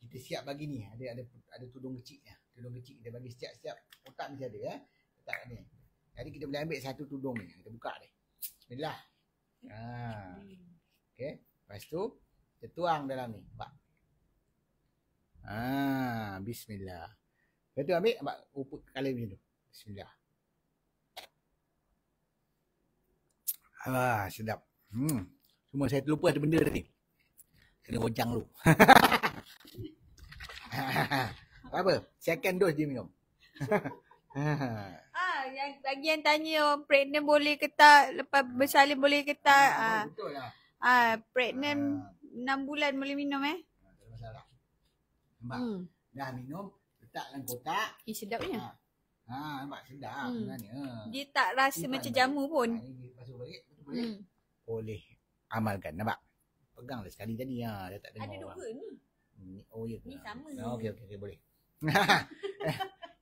Kita siap bagi ni. Ada ada ada tudung kecil ya. Tudung kecil kita bagi setiap-setiap kotak mesti ada ya. Kotak ni. Jadi kita boleh ambil satu tudung ni. Kita buka dia. Bismillah. Ha. Okey. Lepas tu kita tuang dalam ni. Nampak? Ha, bismillah. Kita tu ambil nampak uput kepala macam tu. Bismillah. Ah, sedap. Hmm. Cuma saya terlupa ada benda tadi kena hojang lu. apa? Second dose dia minum. ah, yang bagi yang tanya oh, pregnant boleh ke tak? Lepas bersalin boleh ke tak? Ah, ah, betul lah. Ah, pregnant ah. 6 bulan boleh minum eh? Ah, tak masalah. Nampak? Hmm. Dah minum, letak dalam kotak. Eh, sedapnya. Ah, ha, ah, nampak sedap hmm. sebenarnya. Ah. Dia tak rasa dia macam jamu pun. Ah, ini, balik, boleh. Hmm. boleh amalkan. Nampak? pegang lah sekali tadi ha ah. dia tak tengok ada dua hmm, ni oh ya ni sama ah, okey okey okay, boleh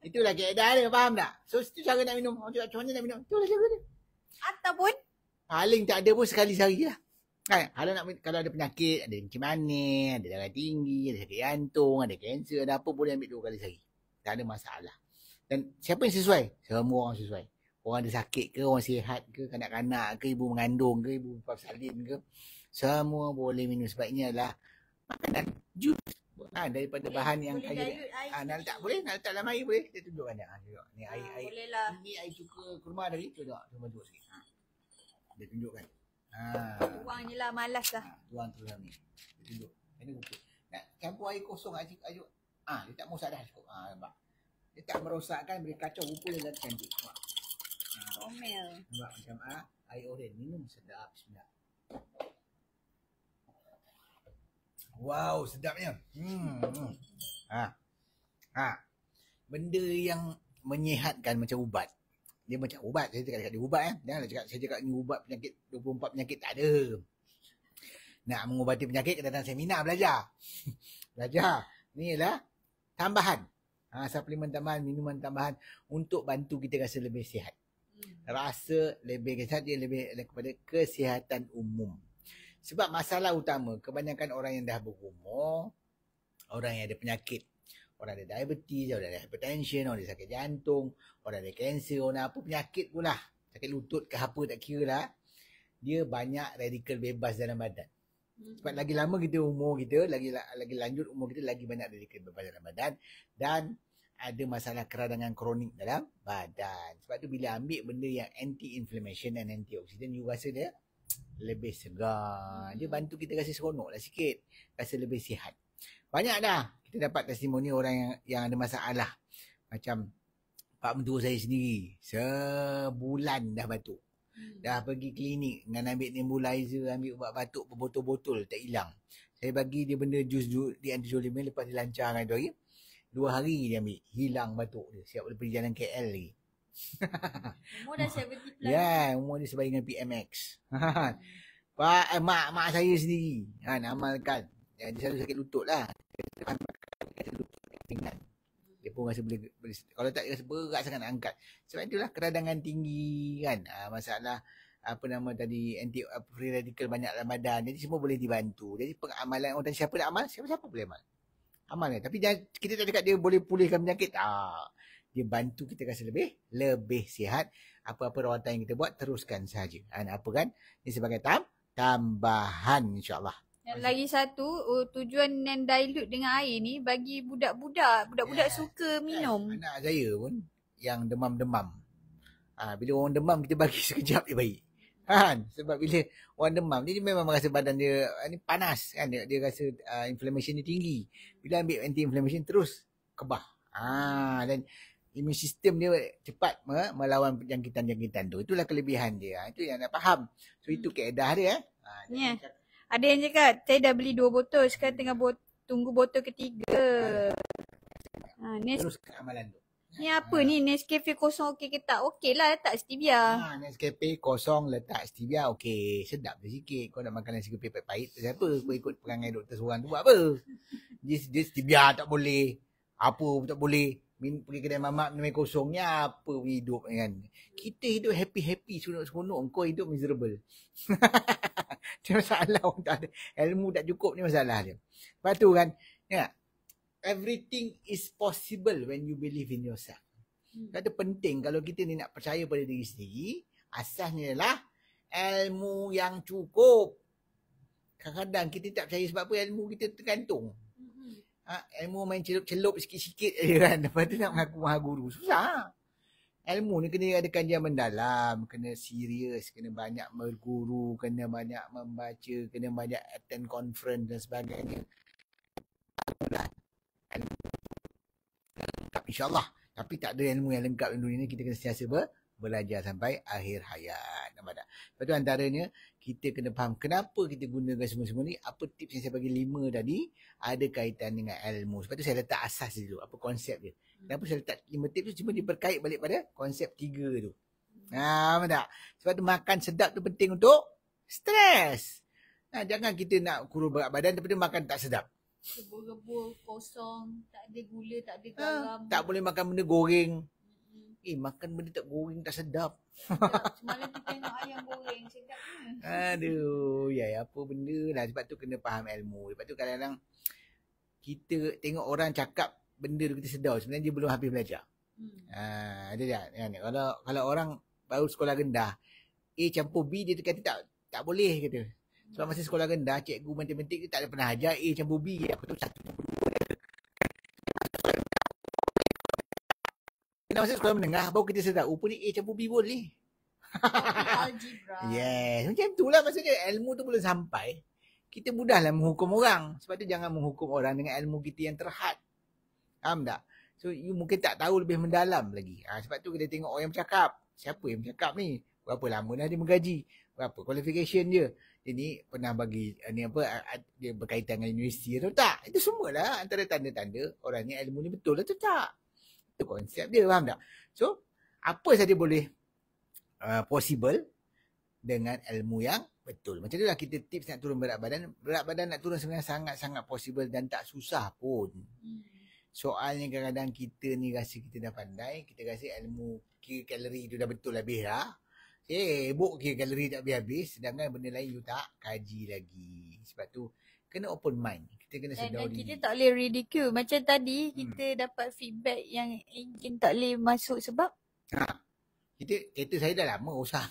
itulah keadaan dia faham tak so situ cara nak minum orang cakap macam mana nak minum itulah cara dia ataupun paling tak ada pun sekali sehari lah kan kalau nak kalau ada penyakit ada macam mana ada darah tinggi ada sakit jantung ada kanser ada apa boleh ambil dua kali sehari tak ada masalah dan siapa yang sesuai semua orang sesuai orang ada sakit ke orang sihat ke kanak-kanak ke ibu mengandung ke ibu bapa salin ke semua boleh minum. Sebaiknya adalah makanan jus. Ha, daripada boleh, bahan yang kaya. Ha, air ah, nak letak boleh? Nak letak dalam air boleh? Kita tunjukkan kan. Ha, ah, Ni air, ha, air. Bolehlah. Ini air ke kurma dari. Tunjuk. Cuma tunjuk sikit. Ha. Dia tunjukkan. Ha. Tuang je lah. Malas lah. Ha, tuang terus ni. Dia tunjuk. ini kumpul. Nak campur air kosong. Ajuk. ajuk. Ha, dia tak mahu dah cukup. Ha, nampak. Dia tak merosakkan. Beri kacau. Rupa dia dah cantik. Ha. Omel. Nampak macam ha, air oren. Minum sedap. Bismillah. Wow, sedapnya. Hmm, hmm. Ha. Ha. Benda yang menyehatkan macam ubat. Dia macam ubat. Saya cakap, cakap dia ubat eh. Janganlah cakap saya cakap ni ubat penyakit 24 penyakit tak ada. Nak mengubati penyakit kena datang seminar belajar. belajar. Ini adalah tambahan. Ha, suplemen tambahan, minuman tambahan untuk bantu kita rasa lebih sihat. Hmm. Rasa lebih sihat dia lebih kepada kesihatan umum. Sebab masalah utama kebanyakan orang yang dah berumur, orang yang ada penyakit, orang ada diabetes, orang ada hypertension, orang ada sakit jantung, orang ada kanser, orang ada apa penyakit pun lah Sakit lutut ke apa tak kira lah. Dia banyak radikal bebas dalam badan. Hmm. Sebab lagi lama kita umur kita, lagi lagi lanjut umur kita, lagi banyak radikal bebas dalam badan. Dan ada masalah keradangan kronik dalam badan. Sebab tu bila ambil benda yang anti-inflammation dan anti-oksiden, you rasa dia lebih segar. Dia bantu kita rasa seronok lah sikit. Rasa lebih sihat. Banyak dah kita dapat testimoni orang yang, yang ada masalah. Macam Pak Mentua saya sendiri. Sebulan dah batuk. Hmm. Dah pergi klinik dengan ambil nebulizer, ambil ubat batuk berbotol-botol tak hilang. Saya bagi dia benda jus di antijolimen lepas dilancarkan lancar dengan Dua hari dia ambil. Hilang batuk dia. Siap boleh pergi jalan KL lagi. umur dah 70 plus. Ya, yeah, umur dia sebaik dengan PMX. Pak, eh, mak, mak saya sendiri. Ha, amalkan. Ya, dia selalu sakit lutut lah. Dia pun rasa boleh, boleh kalau tak dia rasa berat sangat nak angkat. Sebab itulah keradangan tinggi kan. Ha, masalah apa nama tadi anti free radical banyak dalam badan. Jadi semua boleh dibantu. Jadi pengamalan orang oh, siapa nak amal, siapa-siapa boleh amal. Amal lah. Tapi jangan, kita tak cakap dia boleh pulihkan penyakit. Ha dia bantu kita rasa lebih lebih sihat apa-apa rawatan yang kita buat teruskan saja kan apa kan ini sebagai tam tambahan insyaallah lagi satu uh, tujuan nen dilute dengan air ni bagi budak-budak budak-budak yeah. suka ya, minum yeah. anak saya pun yang demam-demam ha, bila orang demam kita bagi sekejap dia baik ha, kan sebab bila orang demam dia memang rasa badan dia ha, ni panas kan dia, dia rasa uh, inflammation dia tinggi bila ambil anti inflammation terus kebah ah dan immune system dia cepat melawan jangkitan-jangkitan tu. Itulah kelebihan dia. Ha, itu yang nak faham. So itu hmm. keedah dia. Eh. Ha, yeah. Ada yang cakap, saya dah beli dua botol. Sekarang tengah bot- tunggu botol ketiga. Ha, ha next... Terus amalan tu. Ni apa ha. ni Nescafe kosong okey ke tak? Okey lah letak stevia. Ha, Nescafe kosong letak stevia okey. Sedap dia sikit. Kau nak makan Nescafe pahit-pahit tu Kau ikut perangai doktor seorang tu buat apa? Dia, dia stevia tak boleh. Apa pun tak boleh min, pergi kedai mamak minum air kosong ni apa punya hidup kan. Kita hidup happy-happy, seronok-seronok. Kau hidup miserable. Tiada masalah orang tak ada. Ilmu tak cukup ni masalah dia. Lepas tu kan, ya, everything is possible when you believe in yourself. Hmm. Kata penting kalau kita ni nak percaya pada diri sendiri, asasnya ialah ilmu yang cukup. Kadang-kadang kita tak percaya sebab apa ilmu kita tergantung. Ah, ilmu main celup-celup sikit-sikit je kan. Lepas tu nak mengaku maha guru. Susah. Ilmu ni kena ada kajian mendalam, kena serius, kena banyak berguru, kena banyak membaca, kena banyak attend conference dan sebagainya. Tapi insyaAllah. Tapi tak ada ilmu yang lengkap di dunia ni, kita kena sentiasa ber, belajar sampai akhir hayat. Nampak tak? Lepas tu antaranya, kita kena faham kenapa kita gunakan semua-semua ni. Apa tips yang saya bagi lima tadi ada kaitan dengan ilmu. Sebab tu saya letak asas dulu. Apa konsep dia. Kenapa saya letak lima tips tu cuma dia berkait balik pada konsep tiga tu. Ha, nampak tak? Sebab tu makan sedap tu penting untuk stres. Nah, ha, jangan kita nak kurus berat badan tapi tu makan tak sedap. Rebu-rebu kosong, tak ada gula, tak ada ha, garam. Ha, tak boleh makan benda goreng. Eh makan benda tak goreng tak sedap. Semalam kita tengok ayam goreng sedap. Aduh, ya, ya apa benda lah sebab tu kena faham ilmu. Sebab tu kadang-kadang kita tengok orang cakap benda tu kita sedar sebenarnya dia belum habis belajar. Ha, hmm. ah, ada tak? Ya, kalau kalau orang baru sekolah rendah, A campur B dia kata tak tak boleh kata. Sebab masa sekolah rendah, cikgu matematik tu tak pernah ajar A campur B. aku tu satu dua. Kita masuk sekolah menengah baru kita sedar rupanya oh, A eh, campur B boleh. yes, macam tu lah maksudnya ilmu tu belum sampai. Kita mudahlah menghukum orang. Sebab tu jangan menghukum orang dengan ilmu kita yang terhad. Faham tak? So you mungkin tak tahu lebih mendalam lagi. Ha, sebab tu kita tengok orang yang bercakap. Siapa yang bercakap ni? Berapa lama dah dia menggaji? Berapa qualification dia? Dia ni pernah bagi eh, ni apa dia berkaitan dengan universiti atau tak? Itu semualah antara tanda-tanda orang ni ilmu ni betul atau tak itu konsep dia faham tak so apa saja boleh uh, possible dengan ilmu yang betul macam itulah kita tips nak turun berat badan berat badan nak turun sebenarnya sangat-sangat possible dan tak susah pun hmm. soalnya kadang-kadang kita ni rasa kita dah pandai kita rasa ilmu kira kalori tu dah betul habis lah Eh, buk kira kalori tak habis-habis Sedangkan benda lain you tak kaji lagi Sebab tu kena open mind kita kena sedar dan, kita tak boleh ridicule macam tadi hmm. kita dapat feedback yang engine tak boleh masuk sebab ha. kita kereta saya dah lama usah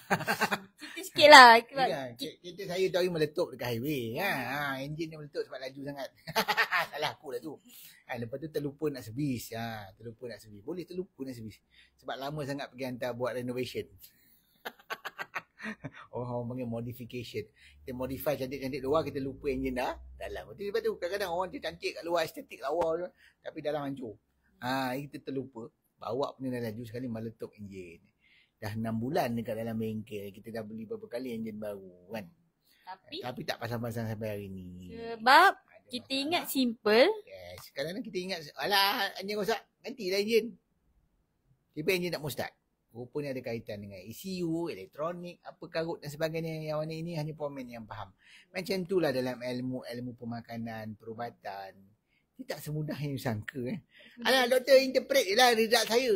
kita sikit lah ya, kereta, saya tadi meletup dekat highway ha. ha. enjin dia meletup sebab laju sangat salah aku lah tu ha. lepas tu terlupa nak servis ha. terlupa nak servis boleh terlupa nak servis sebab lama sangat pergi hantar buat renovation orang-orang panggil modification kita modify cantik-cantik luar kita lupa engine dah dalam tu lepas tu kadang-kadang orang tu cantik kat luar estetik lawa tu tapi dalam hancur ha, kita terlupa bawa punya dah laju sekali meletup engine dah enam bulan dekat dalam bengkel kita dah beli beberapa kali engine baru kan tapi, tapi tak pasang-pasang sampai hari ni sebab kita masalah. ingat simple yes kadang-kadang kita ingat alah engine rosak ganti lah engine tiba engine nak Rupanya ada kaitan dengan ECU, elektronik, apa karut dan sebagainya yang mana ini hanya pomen yang faham. Macam itulah dalam ilmu-ilmu pemakanan, perubatan. Dia tak semudah yang disangka. Eh. Alah, doktor interpret je lah result saya.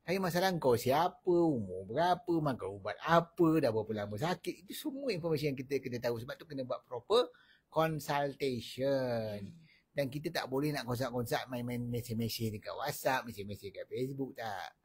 Saya masalah kau siapa, umur berapa, makan ubat apa, dah berapa lama sakit. Itu semua informasi yang kita kena tahu. Sebab tu kena buat proper consultation. Hmm. Dan kita tak boleh nak konsult-konsult main-main mesej-mesej dekat WhatsApp, mesej-mesej dekat Facebook tak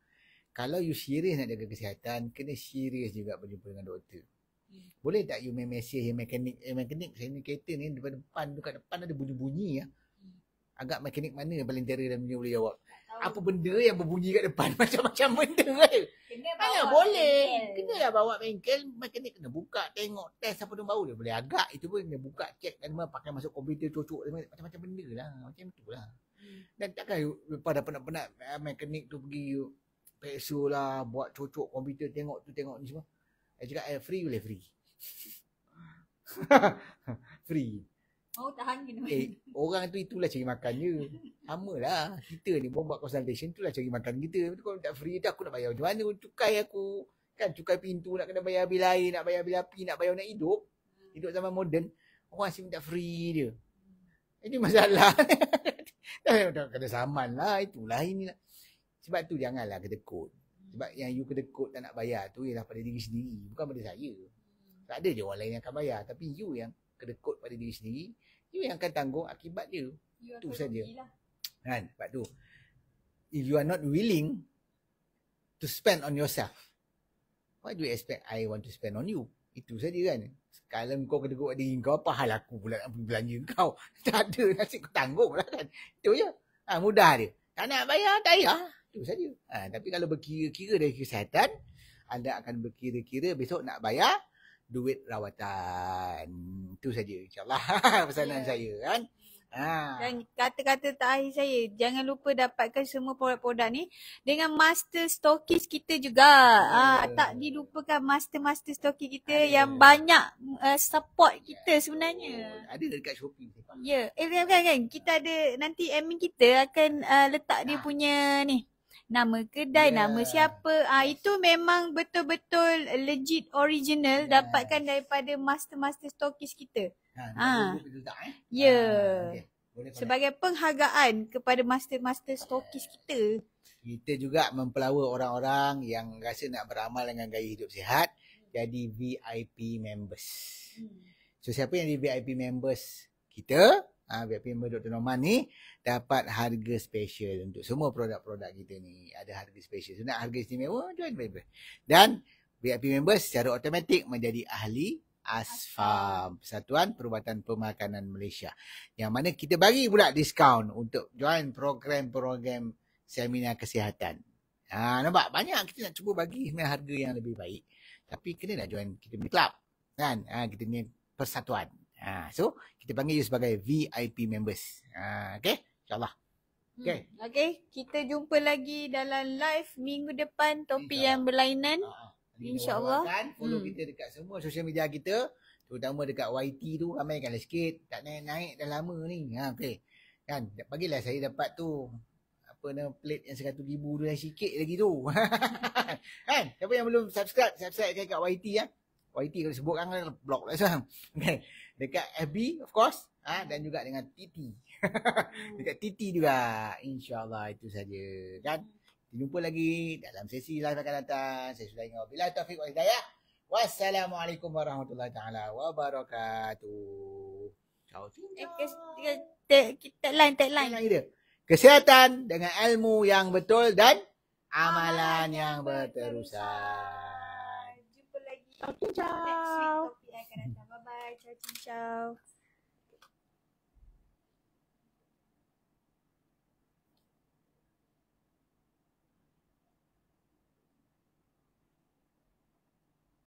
kalau you serious nak jaga kesihatan, kena serious juga berjumpa dengan doktor. Hmm. Boleh tak you main mesej yang mekanik? Eh, mekanik, saya ni kereta ni depan depan tu kat depan ada bunyi-bunyi ya. Hmm. Agak mekanik mana yang paling terer dan punya boleh jawab? Apa benda yang berbunyi kat depan? Macam-macam benda. Kan? Kena bawa Alah, boleh. Kena lah bawa bengkel. Mekanik kena buka, tengok, test apa tu bau dia. Boleh agak. Itu pun kena buka, check. Dan pakai masuk komputer, cocok. Macam-macam benda lah. Macam tu lah. Hmm. Dan takkan you, lepas dah penat-penat, ah, mekanik tu pergi peksa lah, buat cocok komputer tengok tu tengok ni semua. Saya cakap eh, free boleh free. free. Oh tahan gini. Eh, orang tu itulah cari makan je. Sama lah. Kita ni buat buat consultation itulah cari makan kita. Tapi kalau tak free dah aku nak bayar macam mana cukai aku. Kan cukai pintu nak kena bayar bil air, nak bayar bil api, nak bayar nak hidup. Hmm. Hidup zaman moden. Orang asyik minta free dia. Ini masalah. dah kena saman lah. Itulah ini sebab tu janganlah kedekut. Hmm. Sebab yang you kedekut tak nak bayar tu ialah pada diri sendiri. Bukan pada saya. Tak ada je orang lain yang akan bayar. Tapi you yang kedekut pada diri sendiri. You yang akan tanggung akibat dia. Itu saja. Kan? Sebab tu. If you are not willing to spend on yourself. Why do you expect I want to spend on you? Itu saja kan. Sekalang kau kena kuat diri kau, apa hal aku pula nak belanja kau? Tak ada nasib kau tanggung lah kan. Itu je. Ha, mudah dia. Tak nak bayar, tak payah. Itu saja. Ha, tapi kalau berkira-kira dari kesihatan, anda akan berkira-kira besok nak bayar duit rawatan. Itu saja insyaAllah pesanan yeah. saya kan. Ha. Dan kata-kata terakhir saya, jangan lupa dapatkan semua produk-produk ni dengan master stokis kita juga. Yeah. Ha, ya. tak dilupakan master-master stokis kita yeah. yang banyak uh, support kita yeah. sebenarnya. Oh, ada dekat Shopee. Ya, yeah. eh, kan, kan, kita ada nanti admin kita akan uh, letak nah. dia ah. punya ni nama kedai yeah. nama siapa ah uh, itu memang betul-betul legit original yeah. dapatkan daripada master-master stokis kita ha ah. Eh? ya yeah. okay. boleh, boleh. sebagai penghargaan kepada master-master stokis kita kita juga mempelawa orang-orang yang rasa nak beramal dengan gaya hidup sihat jadi VIP members. Hmm. So siapa yang di VIP members? Kita ah ha, VIP member Dr. Norman ni dapat harga special untuk semua produk-produk kita ni. Ada harga special. So nak harga istimewa, join VIP. Dan VIP member secara automatik menjadi ahli ASFAM, Persatuan Perubatan Pemakanan Malaysia. Yang mana kita bagi pula diskaun untuk join program-program seminar kesihatan. Ha, nampak? Banyak kita nak cuba bagi harga yang lebih baik. Tapi kena lah join kita punya club. Kan? Ha, kita punya persatuan. Ha, so kita panggil you sebagai VIP members. Ha, okay? InsyaAllah. Okay. Hmm. okay. Kita jumpa lagi dalam live minggu depan topik yang berlainan. Ha, InsyaAllah. Kan, follow hmm. kita dekat semua social media kita. Terutama dekat YT tu ramaikanlah sikit. Tak naik-naik dah lama ni. Ha, okay. Kan, bagilah saya dapat tu apa nama plate yang 100,000 tu dah sikit lagi tu. kan, siapa yang belum subscribe, subscribe dekat YT ya. YT kalau sebut kan blog lah Sam. Okay. Dekat FB of course ha? dan juga dengan TT. Dekat TT juga. insyaallah itu saja Dan jumpa lagi dalam sesi live akan datang. Saya sudah ingat bila taufik wal hidayah. Wassalamualaikum warahmatullahi taala wabarakatuh. Ciao. Kita eh, eh, eh, line tag line Kesihatan dengan ilmu yang betul dan amalan yang berterusan. Okay, ciao. Bye-bye. Ciao, ciao.